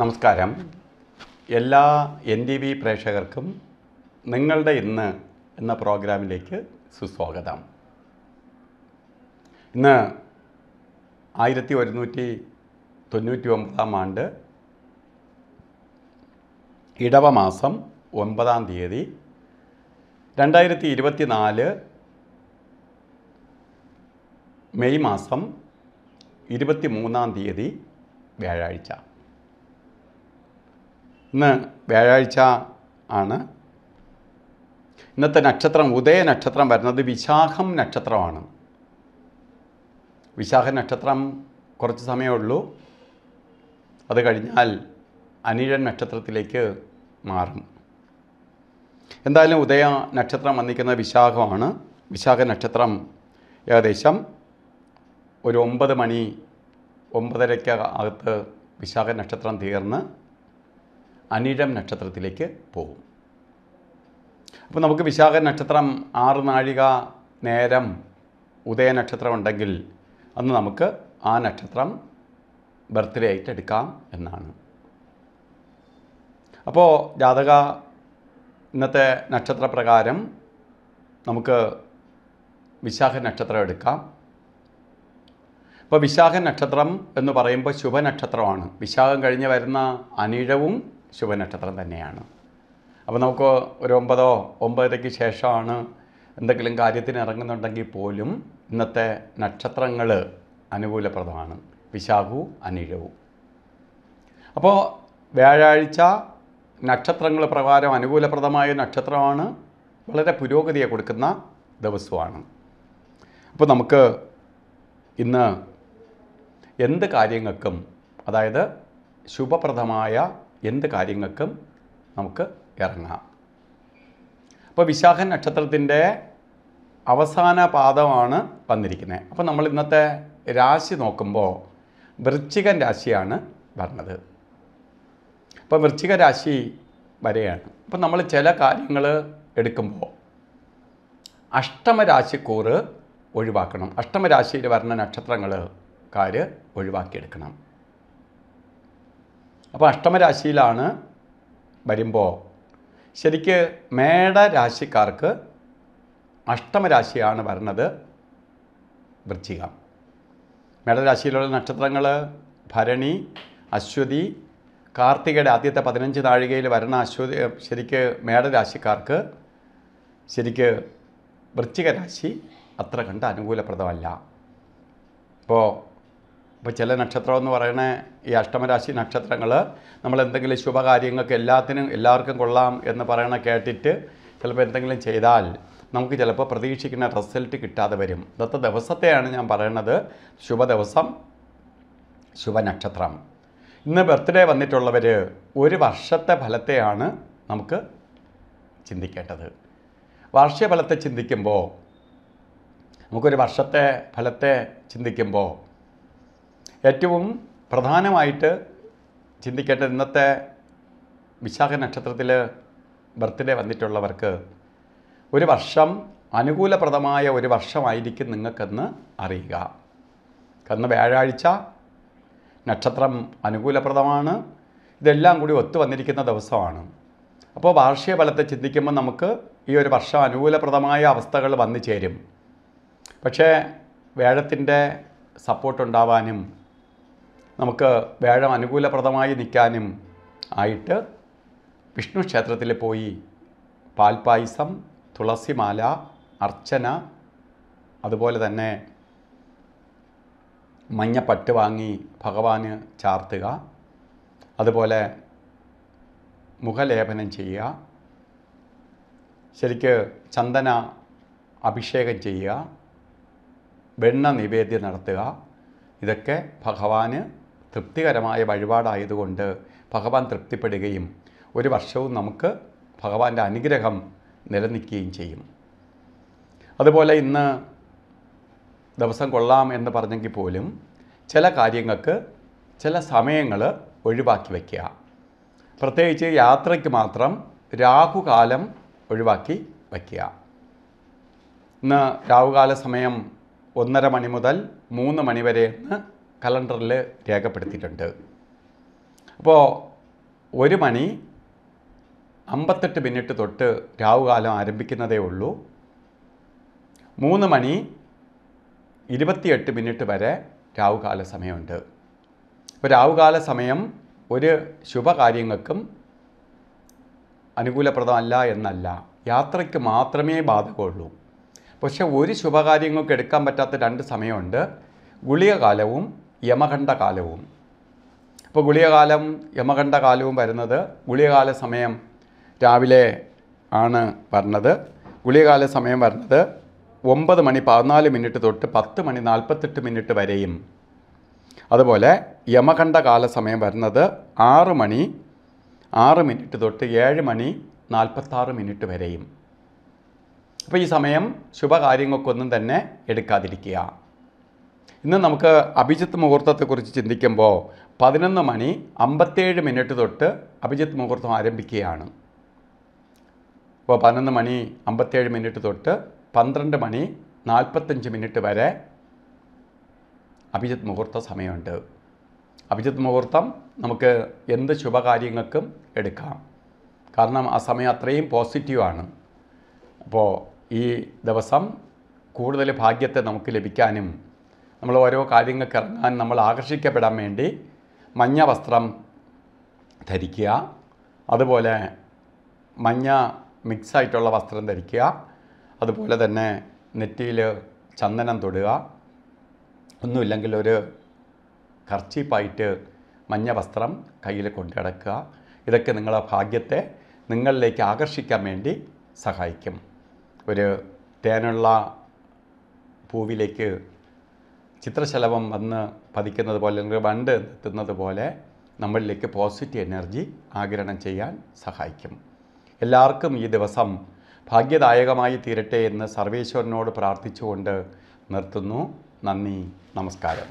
നമസ്കാരം എല്ലാ N D V പ്രേക്ഷകർക്കും നിങ്ങളുടെ ഇന്ന് എന്ന പ്രോഗ്രാമിലേക്ക് സുസ്വാഗതം ഇന്ന് ആയിരത്തി ഒരുന്നൂറ്റി തൊണ്ണൂറ്റി ഒമ്പതാം ആണ്ട് ഇടവ മാസം ഒമ്പതാം തീയതി രണ്ടായിരത്തി ഇരുപത്തി നാല് മെയ് മാസം ഇരുപത്തി മൂന്നാം തീയതി വ്യാഴാഴ്ച ഇന്ന് വ്യാഴാഴ്ച ആണ് ഇന്നത്തെ നക്ഷത്രം ഉദയ നക്ഷത്രം വരുന്നത് വിശാഖം നക്ഷത്രമാണ് വിശാഖ നക്ഷത്രം കുറച്ച് സമയമേ ഉള്ളൂ അത് കഴിഞ്ഞാൽ അനിഴൻ നക്ഷത്രത്തിലേക്ക് മാറും എന്തായാലും ഉദയ നക്ഷത്രം വന്നിരിക്കുന്നത് വിശാഖമാണ് വിശാഖ നക്ഷത്രം ഏകദേശം ഒരു ഒമ്പത് മണി ഒമ്പതരയ്ക്ക് അകത്ത് വിശാഖ നക്ഷത്രം തീർന്ന് അനിഴം നക്ഷത്രത്തിലേക്ക് പോകും അപ്പോൾ നമുക്ക് വിശാഖ നക്ഷത്രം ആറ് നാഴിക നേരം ഉദയ ഉണ്ടെങ്കിൽ അന്ന് നമുക്ക് ആ നക്ഷത്രം ബർത്ത്ഡേ ആയിട്ട് എടുക്കാം എന്നാണ് അപ്പോൾ ജാതക ഇന്നത്തെ നക്ഷത്രപ്രകാരം നമുക്ക് വിശാഖ നക്ഷത്രം എടുക്കാം ഇപ്പോൾ വിശാഖ നക്ഷത്രം എന്ന് പറയുമ്പോൾ ശുഭനക്ഷത്രമാണ് വിശാഖം കഴിഞ്ഞ് വരുന്ന അനിഴവും ശുഭനക്ഷത്രം തന്നെയാണ് അപ്പോൾ നമുക്ക് ഒരു ഒമ്പതോ ഒമ്പതരയ്ക്ക് ശേഷമാണ് എന്തെങ്കിലും കാര്യത്തിന് ഇറങ്ങുന്നുണ്ടെങ്കിൽ പോലും ഇന്നത്തെ നക്ഷത്രങ്ങൾ അനുകൂലപ്രദമാണ് വിശാഖു അനിഴവു അപ്പോൾ വ്യാഴാഴ്ച നക്ഷത്രങ്ങൾ പ്രകാരം അനുകൂലപ്രദമായ നക്ഷത്രമാണ് വളരെ പുരോഗതിയെ കൊടുക്കുന്ന ദിവസമാണ് അപ്പോൾ നമുക്ക് ഇന്ന് എന്ത് കാര്യങ്ങൾക്കും അതായത് ശുഭപ്രദമായ എന്ത് കാര്യങ്ങൾക്കും നമുക്ക് ഇറങ്ങാം അപ്പോൾ വിശാഖ നക്ഷത്രത്തിൻ്റെ അവസാന പാദമാണ് വന്നിരിക്കുന്നത് അപ്പോൾ നമ്മൾ ഇന്നത്തെ രാശി നോക്കുമ്പോൾ വൃശ്ചികൻ രാശിയാണ് പറഞ്ഞത് അപ്പോൾ വൃശ്ചിക രാശി വരെയാണ് അപ്പോൾ നമ്മൾ ചില കാര്യങ്ങൾ എടുക്കുമ്പോൾ അഷ്ടമരാശിക്കൂറ് ഒഴിവാക്കണം അഷ്ടമരാശിയിൽ വരുന്ന നക്ഷത്രങ്ങൾ കാര് ഒഴിവാക്കിയെടുക്കണം അപ്പോൾ അഷ്ടമരാശിയിലാണ് വരുമ്പോൾ ശരിക്ക് മേടരാശിക്കാർക്ക് അഷ്ടമരാശിയാണ് വരുന്നത് വൃശ്ചികം മേടരാശിയിലുള്ള നക്ഷത്രങ്ങൾ ഭരണി അശ്വതി കാർത്തികയുടെ ആദ്യത്തെ പതിനഞ്ച് താഴികയിൽ വരുന്ന അശ്വതി ശരിക്ക് മേടരാശിക്കാർക്ക് ശരിക്ക് വൃശ്ചിക രാശി അത്ര കണ്ട് അനുകൂലപ്രദമല്ല ഇപ്പോൾ അപ്പോൾ ചില നക്ഷത്രം എന്ന് പറയുന്ന ഈ അഷ്ടമരാശി നക്ഷത്രങ്ങൾ നമ്മൾ എന്തെങ്കിലും ശുഭകാര്യങ്ങൾക്ക് എല്ലാത്തിനും എല്ലാവർക്കും കൊള്ളാം എന്ന് പറയണ കേട്ടിട്ട് ചിലപ്പോൾ എന്തെങ്കിലും ചെയ്താൽ നമുക്ക് ചിലപ്പോൾ പ്രതീക്ഷിക്കുന്ന റിസൾട്ട് കിട്ടാതെ വരും ഇന്നത്തെ ദിവസത്തെയാണ് ഞാൻ പറയണത് ശുഭദിവസം ശുഭനക്ഷത്രം ഇന്ന് ബർത്ത്ഡേ വന്നിട്ടുള്ളവർ ഒരു വർഷത്തെ ഫലത്തെയാണ് നമുക്ക് ചിന്തിക്കേണ്ടത് വർഷഫലത്തെ ചിന്തിക്കുമ്പോൾ നമുക്കൊരു വർഷത്തെ ഫലത്തെ ചിന്തിക്കുമ്പോൾ ഏറ്റവും പ്രധാനമായിട്ട് ചിന്തിക്കേണ്ടത് ഇന്നത്തെ വിശാഖ നക്ഷത്രത്തിൽ ബർത്ത്ഡേ വന്നിട്ടുള്ളവർക്ക് ഒരു വർഷം അനുകൂലപ്രദമായ ഒരു വർഷമായിരിക്കും നിങ്ങൾക്കെന്ന് അറിയുക കന്ന് വ്യാഴാഴ്ച നക്ഷത്രം അനുകൂലപ്രദമാണ് ഇതെല്ലാം കൂടി ഒത്തു വന്നിരിക്കുന്ന ദിവസമാണ് അപ്പോൾ വാർഷിക ഫലത്തെ ചിന്തിക്കുമ്പോൾ നമുക്ക് ഈ ഒരു വർഷം അനുകൂലപ്രദമായ അവസ്ഥകൾ വന്നു ചേരും പക്ഷേ വേഴത്തിൻ്റെ സപ്പോർട്ട് ഉണ്ടാവാനും നമുക്ക് വേഴം അനുകൂലപ്രദമായി നിൽക്കാനും ആയിട്ട് വിഷ്ണു ക്ഷേത്രത്തിൽ പോയി പാൽപ്പായസം തുളസിമാല അർച്ചന അതുപോലെ തന്നെ മഞ്ഞപ്പട്ട് വാങ്ങി ഭഗവാന് ചാർത്തുക അതുപോലെ മുഖലേപനം ചെയ്യുക ശരിക്ക് ചന്ദന അഭിഷേകം ചെയ്യുക വെണ്ണ നിവേദ്യം നടത്തുക ഇതൊക്കെ ഭഗവാന് തൃപ്തികരമായ വഴിപാടായതുകൊണ്ട് ഭഗവാൻ തൃപ്തിപ്പെടുകയും ഒരു വർഷവും നമുക്ക് ഭഗവാന്റെ അനുഗ്രഹം നിലനിൽക്കുകയും ചെയ്യും അതുപോലെ ഇന്ന് ദിവസം കൊള്ളാം എന്ന് പറഞ്ഞെങ്കിൽ പോലും ചില കാര്യങ്ങൾക്ക് ചില സമയങ്ങൾ ഒഴിവാക്കി വയ്ക്കുക പ്രത്യേകിച്ച് യാത്രയ്ക്ക് മാത്രം രാഹുകാലം ഒഴിവാക്കി വയ്ക്കുക ഇന്ന് രാഹുകാല സമയം ഒന്നര മണി മുതൽ മൂന്ന് മണി വരെ എന്ന് കലണ്ടറിൽ രേഖപ്പെടുത്തിയിട്ടുണ്ട് അപ്പോൾ ഒരു മണി അമ്പത്തെട്ട് മിനിറ്റ് തൊട്ട് രാവുകാലം ആരംഭിക്കുന്നതേ ഉള്ളൂ മൂന്ന് മണി ഇരുപത്തിയെട്ട് മിനിറ്റ് വരെ രാവുകാല സമയമുണ്ട് ഇപ്പോൾ രാവുകാല സമയം ഒരു ശുഭകാര്യങ്ങൾക്കും അനുകൂലപ്രദമല്ല എന്നല്ല യാത്രയ്ക്ക് മാത്രമേ ബാധകമുള്ളൂ പക്ഷേ ഒരു ശുഭകാര്യങ്ങൾക്ക് എടുക്കാൻ പറ്റാത്ത രണ്ട് സമയമുണ്ട് ഗുളിക കാലവും യമഖണ്ഡകാലവും അപ്പോൾ ഗുളികകാലം യമഖണ്ഡകാലവും വരുന്നത് ഗുളികകാല സമയം രാവിലെ ആണ് വരുന്നത് ഗുളികകാല സമയം വരുന്നത് ഒമ്പത് മണി പതിനാല് മിനിറ്റ് തൊട്ട് പത്ത് മണി നാൽപ്പത്തെട്ട് മിനിറ്റ് വരെയും അതുപോലെ യമഖണ്ഡകാല സമയം വരുന്നത് ആറ് മണി ആറ് മിനിറ്റ് തൊട്ട് ഏഴ് മണി നാൽപ്പത്താറ് മിനിറ്റ് വരെയും അപ്പോൾ ഈ സമയം ശുഭകാര്യങ്ങൾക്കൊന്നും തന്നെ എടുക്കാതിരിക്കുക ഇന്ന് നമുക്ക് അഭിജിത്ത് മുഹൂർത്തത്തെക്കുറിച്ച് ചിന്തിക്കുമ്പോൾ പതിനൊന്ന് മണി അമ്പത്തേഴ് മിനിറ്റ് തൊട്ട് അഭിജിത്ത് മുഹൂർത്തം ആരംഭിക്കുകയാണ് അപ്പോൾ പതിനൊന്ന് മണി അമ്പത്തേഴ് മിനിറ്റ് തൊട്ട് പന്ത്രണ്ട് മണി നാൽപ്പത്തഞ്ച് മിനിറ്റ് വരെ അഭിജിത്ത് മുഹൂർത്ത സമയമുണ്ട് അഭിജിത്ത് മുഹൂർത്തം നമുക്ക് എന്ത് ശുഭകാര്യങ്ങൾക്കും എടുക്കാം കാരണം ആ സമയം അത്രയും പോസിറ്റീവാണ് അപ്പോൾ ഈ ദിവസം കൂടുതൽ ഭാഗ്യത്തെ നമുക്ക് ലഭിക്കാനും നമ്മൾ ഓരോ കാര്യങ്ങൾക്ക് ഇറങ്ങാൻ നമ്മൾ ആകർഷിക്കപ്പെടാൻ വേണ്ടി മഞ്ഞ വസ്ത്രം ധരിക്കുക അതുപോലെ മഞ്ഞ മിക്സ് ആയിട്ടുള്ള വസ്ത്രം ധരിക്കുക അതുപോലെ തന്നെ നെറ്റിയിൽ ചന്ദനം തൊടുക ഒന്നുമില്ലെങ്കിൽ ഒരു കർച്ചീപ്പായിട്ട് മഞ്ഞ വസ്ത്രം കയ്യിൽ കൊണ്ടുനടക്കുക ഇതൊക്കെ നിങ്ങളുടെ ഭാഗ്യത്തെ നിങ്ങളിലേക്ക് ആകർഷിക്കാൻ വേണ്ടി സഹായിക്കും ഒരു തേനുള്ള പൂവിലേക്ക് ചിത്രശലഭം വന്ന് പതിക്കുന്നത് പോലെ അല്ലെങ്കിൽ വണ്ട് എത്തുന്നത് പോലെ നമ്മളിലേക്ക് പോസിറ്റീവ് എനർജി ആഗിരണം ചെയ്യാൻ സഹായിക്കും എല്ലാവർക്കും ഈ ദിവസം ഭാഗ്യദായകമായി തീരട്ടെ എന്ന് സർവേശ്വരനോട് പ്രാർത്ഥിച്ചുകൊണ്ട് നിർത്തുന്നു നന്ദി നമസ്കാരം